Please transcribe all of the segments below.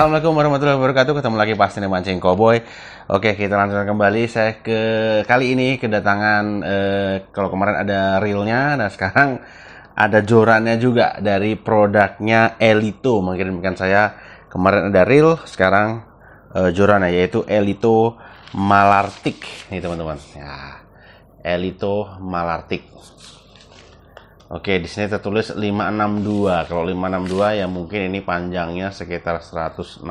Assalamualaikum warahmatullahi wabarakatuh. Ketemu lagi pasti mancing cowboy. Oke, kita lanjutkan kembali. Saya ke kali ini kedatangan eh, kalau kemarin ada reelnya, nah sekarang ada jorannya juga dari produknya Elito mengirimkan saya kemarin ada reel, sekarang eh, jorannya yaitu Elito Malartik nih teman-teman. Ya, Elito Malartik. Oke, di sini tertulis 562. Kalau 562 ya mungkin ini panjangnya sekitar 165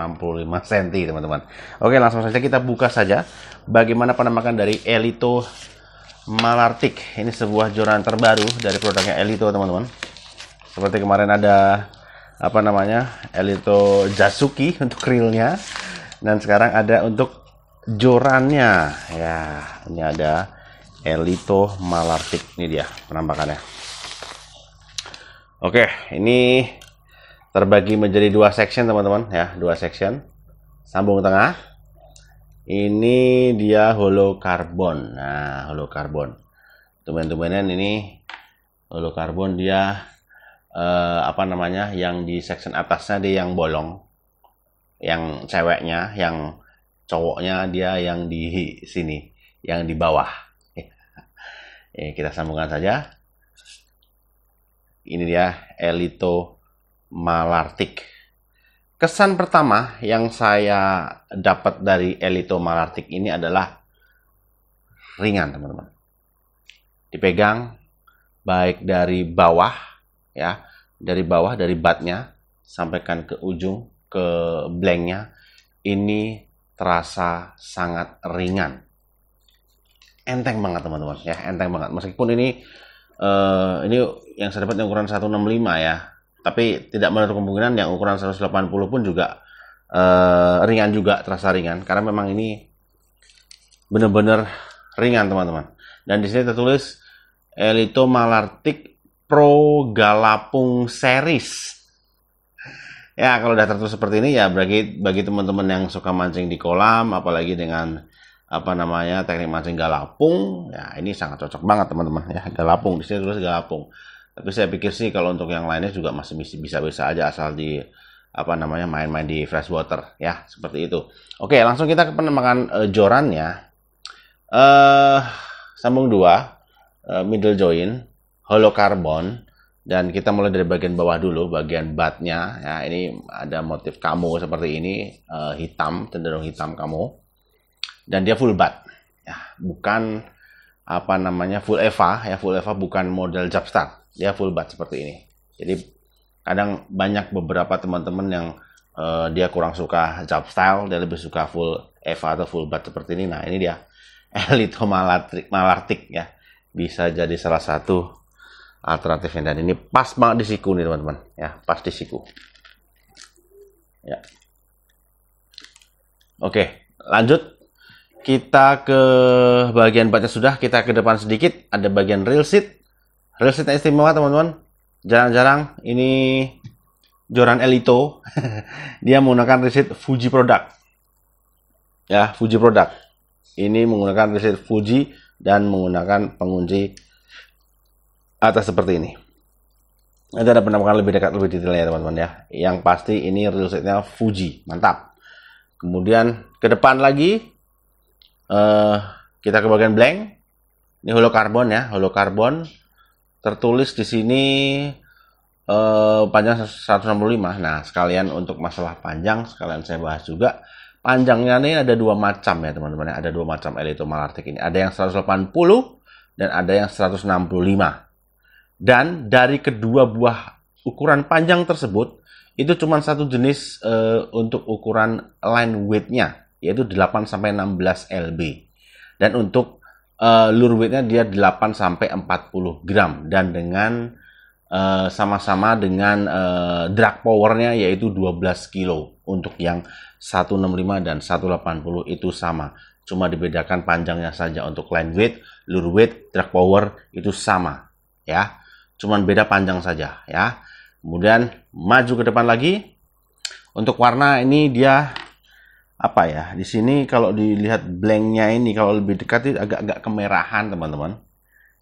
cm, teman-teman. Oke, langsung saja kita buka saja bagaimana penampakan dari Elito Malartic. Ini sebuah joran terbaru dari produknya Elito, teman-teman. Seperti kemarin ada apa namanya? Elito Jasuki untuk krilnya, dan sekarang ada untuk jorannya. Ya, ini ada Elito Malartic ini dia penampakannya. Oke, ini terbagi menjadi dua section teman-teman ya, dua section. Sambung tengah. Ini dia hollow karbon. Nah, hollow karbon. teman teman ini hollow karbon dia eh, apa namanya yang di section atasnya dia yang bolong. Yang ceweknya, yang cowoknya dia yang di sini, yang di bawah. Ya, kita sambungkan saja. Ini dia Elito Malartic. Kesan pertama yang saya dapat dari Elito Malartic ini adalah ringan, teman-teman. Dipegang baik dari bawah ya, dari bawah dari batnya sampaikan ke ujung ke blanknya ini terasa sangat ringan enteng banget teman-teman ya enteng banget meskipun ini uh, ini yang saya dapat yang ukuran 165 ya. Tapi tidak menutup kemungkinan yang ukuran 180 pun juga uh, ringan juga, terasa ringan. Karena memang ini benar-benar ringan teman-teman. Dan di sini tertulis Elito Malartic Pro Galapung Series. Ya, kalau udah tertulis seperti ini ya bagi bagi teman-teman yang suka mancing di kolam apalagi dengan apa namanya teknik mancing galapung, ya ini sangat cocok banget teman-teman ya. Galapung di sini terus galapung tapi saya pikir sih kalau untuk yang lainnya juga masih bisa-bisa aja asal di apa namanya main-main di fresh water ya seperti itu oke langsung kita ke penembakan uh, joran ya uh, sambung dua uh, middle join hollow carbon dan kita mulai dari bagian bawah dulu bagian batnya ya ini ada motif kamu seperti ini uh, hitam cenderung hitam kamu dan dia full bat ya bukan apa namanya full eva ya full eva bukan model jumpstart dia ya, full bat seperti ini jadi kadang banyak beberapa teman-teman yang uh, dia kurang suka job style dia lebih suka full Eva atau full bat seperti ini nah ini dia Elito malartik ya bisa jadi salah satu alternatifnya dan ini pas banget di siku nih teman-teman ya pas di siku ya oke lanjut kita ke bagian baca sudah kita ke depan sedikit ada bagian real seat Real estate istimewa teman-teman. Jarang-jarang ini Joran Elito dia menggunakan riset Fuji produk, Ya, Fuji produk, Ini menggunakan riset Fuji dan menggunakan pengunci atas seperti ini. Nanti ada penampakan lebih dekat lebih detailnya teman-teman ya. Yang pasti ini real estate-nya Fuji, mantap. Kemudian ke depan lagi uh, kita ke bagian blank. Ini karbon ya, karbon tertulis di sini eh, panjang 165. Nah, sekalian untuk masalah panjang, sekalian saya bahas juga. Panjangnya ini ada dua macam ya teman-teman. Ya. Ada dua macam elitomalartik ini. Ada yang 180 dan ada yang 165. Dan dari kedua buah ukuran panjang tersebut, itu cuma satu jenis eh, untuk ukuran line width-nya, yaitu 8-16 LB. Dan untuk uh, eh, lure weightnya dia 8 sampai 40 gram dan dengan eh, sama-sama uh, dengan uh, eh, drag powernya yaitu 12 kilo untuk yang 165 dan 180 itu sama cuma dibedakan panjangnya saja untuk line weight, lure weight, drag power itu sama ya cuman beda panjang saja ya kemudian maju ke depan lagi untuk warna ini dia apa ya di sini kalau dilihat blanknya ini kalau lebih dekat itu agak-agak kemerahan teman-teman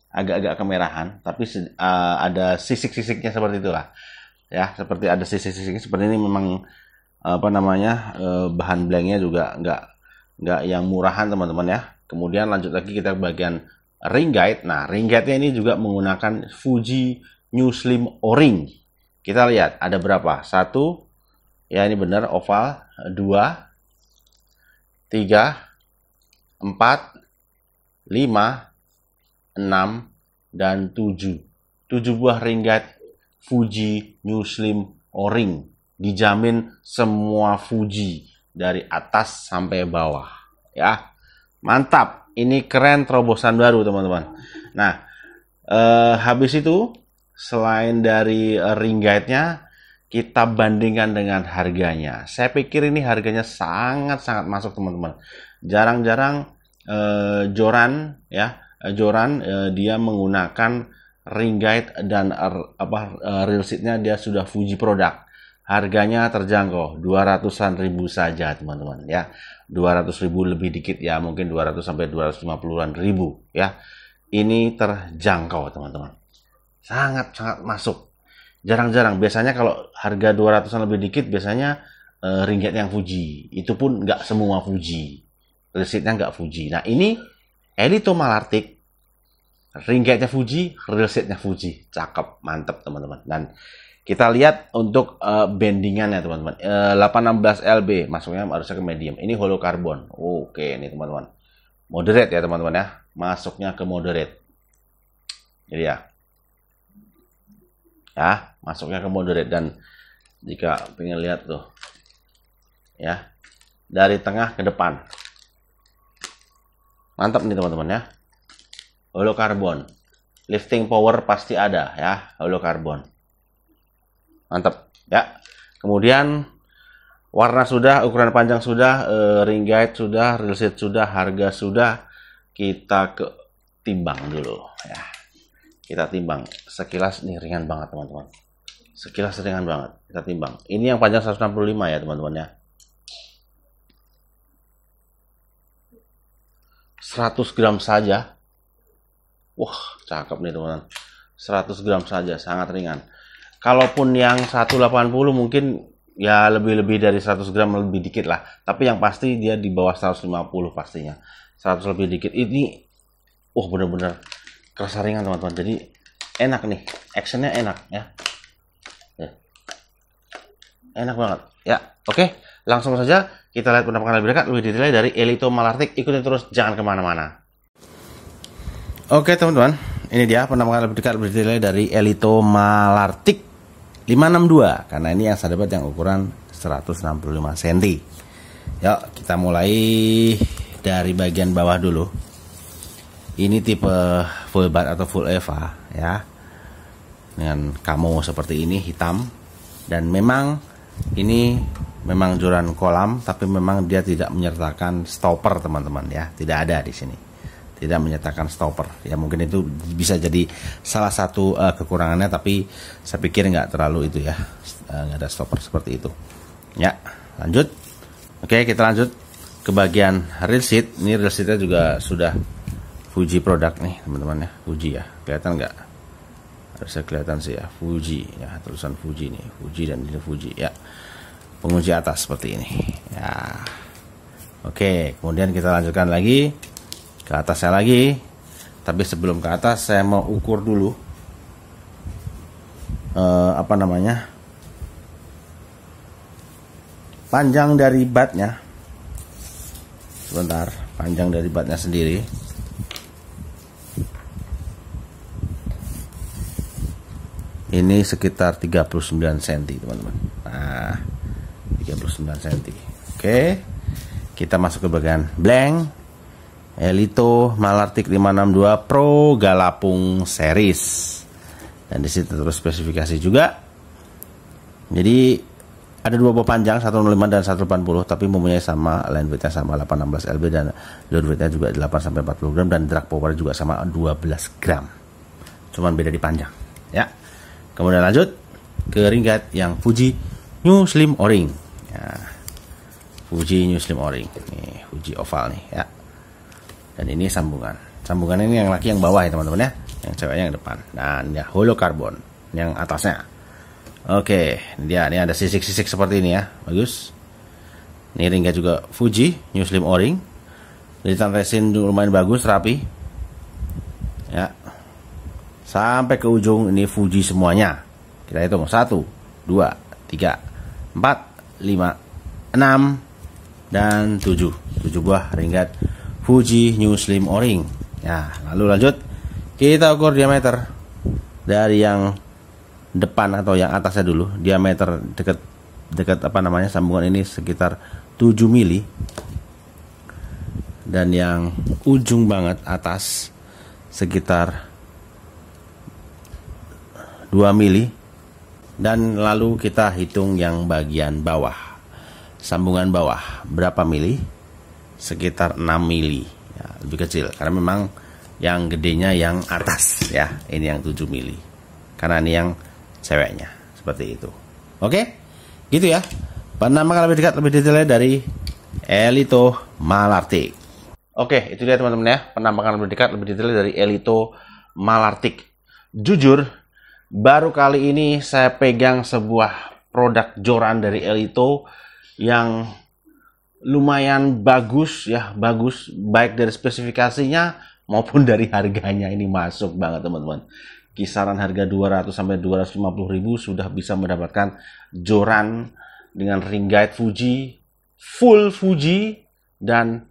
agak-agak kemerahan tapi uh, ada sisik-sisiknya seperti itulah ya seperti ada sisik-sisiknya seperti ini memang eh, apa namanya uh, bahan blanknya juga nggak nggak yang murahan teman-teman ya kemudian lanjut lagi kita ke bagian ring guide nah ring guide ini juga menggunakan Fuji New Slim O-ring kita lihat ada berapa satu ya ini benar oval dua 3, 4, 5, 6, dan 7. 7 buah ringgit Fuji New Slim O-Ring. Dijamin semua Fuji dari atas sampai bawah. Ya, mantap. Ini keren terobosan baru teman-teman. Nah, eh, habis itu selain dari ring guide-nya kita bandingkan dengan harganya. Saya pikir ini harganya sangat-sangat masuk teman-teman. Jarang-jarang eh, Joran ya, eh, Joran eh, dia menggunakan ring guide dan er, apa eh, real seatnya dia sudah Fuji produk. Harganya terjangkau 200-an ribu saja teman-teman ya. 200 ribu lebih dikit ya, mungkin 200 sampai 250-an ribu ya. Ini terjangkau teman-teman. Sangat-sangat masuk jarang-jarang biasanya kalau harga 200an lebih dikit biasanya uh, ringgit yang Fuji itu pun nggak semua Fuji resitnya nggak Fuji nah ini Elito malartic ringgitnya Fuji resitnya Fuji cakep mantep teman-teman dan kita lihat untuk uh, bandingannya teman-teman uh, 816 LB masuknya harusnya ke medium ini hollow carbon oke ini teman-teman moderate ya teman-teman ya masuknya ke moderate jadi ya ya masuknya ke moderate dan jika pengen lihat tuh ya dari tengah ke depan mantap nih teman-teman ya holo karbon lifting power pasti ada ya holo karbon mantap ya kemudian warna sudah ukuran panjang sudah eh, ring guide sudah real sudah harga sudah kita ke timbang dulu ya kita timbang. Sekilas nih ringan banget teman-teman. Sekilas ringan banget. Kita timbang. Ini yang panjang 165 ya teman-teman ya. 100 gram saja. Wah, cakep nih teman-teman. 100 gram saja, sangat ringan. Kalaupun yang 180 mungkin ya lebih-lebih dari 100 gram lebih dikit lah. Tapi yang pasti dia di bawah 150 pastinya. 100 lebih dikit. Ini, wah uh, bener-bener kerasa ringan teman-teman jadi enak nih actionnya enak ya enak banget ya oke langsung saja kita lihat penampakan lebih dekat lebih detail dari Elito Malartik ikuti terus jangan kemana-mana oke teman-teman ini dia penampakan lebih dekat lebih detail dari Elito Malartik 562 karena ini yang saya dapat yang ukuran 165 cm Ya, kita mulai dari bagian bawah dulu ini tipe full bar atau full Eva ya. Dengan kamu seperti ini hitam dan memang ini memang joran kolam tapi memang dia tidak menyertakan stopper teman-teman ya. Tidak ada di sini. Tidak menyertakan stopper. Ya mungkin itu bisa jadi salah satu uh, kekurangannya tapi saya pikir nggak terlalu itu ya. Eh, nggak uh, ada stopper seperti itu. Ya, lanjut. Oke, kita lanjut ke bagian real seat Ini real seatnya juga sudah Fuji produk nih teman-teman ya Fuji ya kelihatan nggak harusnya kelihatan sih ya Fuji ya tulisan Fuji nih Fuji dan ini Fuji ya penguji atas seperti ini ya oke kemudian kita lanjutkan lagi ke atasnya lagi tapi sebelum ke atas saya mau ukur dulu e, apa namanya panjang dari batnya sebentar panjang dari batnya sendiri ini sekitar 39 cm teman-teman nah 39 cm oke kita masuk ke bagian blank Elito Malartic 562 Pro Galapung series dan disitu terus spesifikasi juga jadi ada dua buah panjang 165 dan 180 tapi mempunyai sama line weightnya sama 816 lb dan load weightnya juga 8 sampai 40 gram dan drag power juga sama 12 gram cuman beda di panjang ya Kemudian lanjut ke ringkat yang Fuji New Slim O-ring. Ya. Fuji New Slim O-ring. Nih, Fuji oval nih ya. Dan ini sambungan. sambungan ini yang laki yang bawah ya teman-teman ya. Yang ceweknya yang depan. Dan ya, holo karbon yang atasnya. Oke, ini dia ini ada sisik-sisik seperti ini ya. Bagus. Ini ringgit juga Fuji New Slim O-ring. Jadi resin lumayan bagus, rapi. Ya, sampai ke ujung ini Fuji semuanya. Kita hitung satu dua tiga empat lima enam dan tujuh tujuh buah ringgit Fuji New Slim O-ring. Ya, lalu lanjut kita ukur diameter dari yang depan atau yang atasnya dulu. Diameter dekat dekat apa namanya sambungan ini sekitar 7 mili dan yang ujung banget atas sekitar 2 mili dan lalu kita hitung yang bagian bawah sambungan bawah berapa mili sekitar 6 mili ya, lebih kecil karena memang yang gedenya yang atas ya ini yang 7 mili karena ini yang ceweknya seperti itu oke gitu ya penampakan lebih dekat lebih detailnya dari Elito Malartik oke itu dia teman-teman ya penampakan lebih dekat lebih detailnya dari Elito Malartik jujur Baru kali ini saya pegang sebuah produk joran dari Elito yang lumayan bagus ya, bagus baik dari spesifikasinya maupun dari harganya ini masuk banget teman-teman. Kisaran harga 200 sampai 250 ribu sudah bisa mendapatkan joran dengan ring guide Fuji, full Fuji dan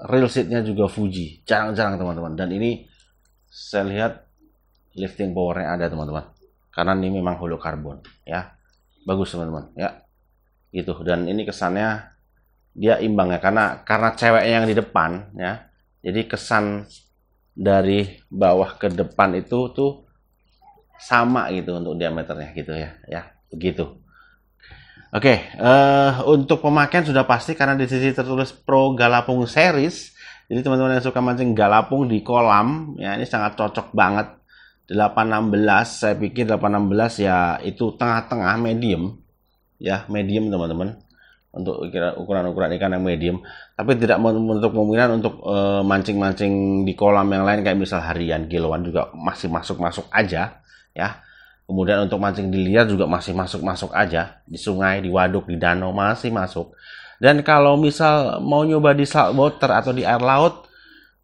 real seatnya juga Fuji. Jarang-jarang teman-teman. Dan ini saya lihat lifting powernya ada teman-teman karena ini memang hulu karbon ya bagus teman-teman ya gitu dan ini kesannya dia imbang ya karena karena cewek yang di depan ya jadi kesan dari bawah ke depan itu tuh sama gitu untuk diameternya gitu ya ya begitu oke uh, untuk pemakaian sudah pasti karena di sisi tertulis pro galapung series jadi teman-teman yang suka mancing galapung di kolam ya ini sangat cocok banget 816 saya pikir 816 ya itu tengah-tengah medium ya medium teman-teman untuk ukuran-ukuran ikan yang medium tapi tidak menutup kemungkinan untuk eh, mancing-mancing e, di kolam yang lain kayak misal harian kiloan juga masih masuk-masuk aja ya kemudian untuk mancing di liar juga masih masuk-masuk aja di sungai di waduk di danau masih masuk dan kalau misal mau nyoba di saltwater atau di air laut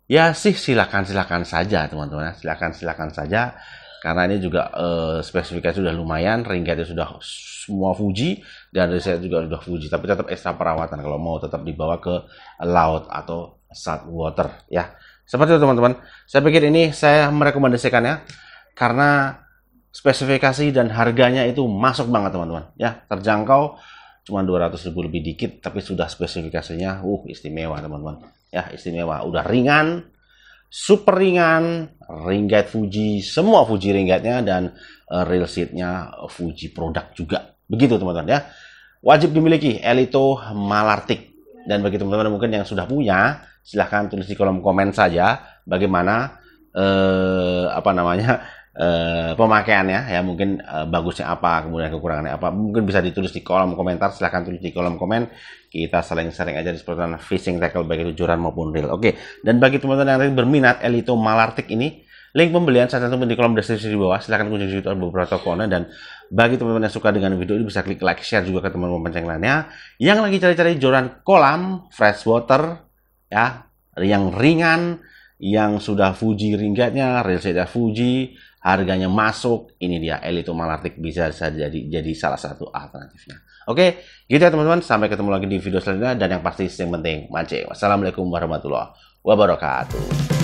ya sih silakan silakan saja teman-teman ya. silakan silakan saja karena ini juga eh, spesifikasi sudah lumayan ringgitnya sudah semua Fuji dan saya juga sudah Fuji tapi tetap ekstra perawatan kalau mau tetap dibawa ke laut atau salt water ya seperti itu teman-teman saya pikir ini saya merekomendasikannya karena spesifikasi dan harganya itu masuk banget teman-teman ya terjangkau cuma 200 ribu lebih dikit tapi sudah spesifikasinya uh istimewa teman-teman ya istimewa udah ringan super ringan ringgit Fuji semua Fuji ringgitnya dan uh, real seatnya Fuji produk juga begitu teman-teman ya wajib dimiliki Elito Malartic dan bagi teman-teman mungkin yang sudah punya silahkan tulis di kolom komen saja bagaimana eh, apa namanya Uh, pemakaiannya ya mungkin uh, bagusnya apa kemudian kekurangannya apa mungkin bisa ditulis di kolom komentar silahkan tulis di kolom komen kita saling sering aja di seputaran fishing tackle baik itu joran maupun reel oke dan bagi teman-teman yang berminat Elito Malartik ini link pembelian saya cantumkan di kolom deskripsi di bawah silahkan kunjungi situ beberapa online. dan bagi teman-teman yang suka dengan video ini bisa klik like share juga ke teman-teman yang lainnya yang lagi cari-cari joran kolam fresh water ya yang ringan yang sudah Fuji ringgatnya, real sudah Fuji, harganya masuk, ini dia Elito Malartic bisa jadi, jadi salah satu alternatifnya. Oke, gitu ya teman-teman. Sampai ketemu lagi di video selanjutnya. Dan yang pasti yang penting, mancing. Wassalamualaikum warahmatullahi wabarakatuh.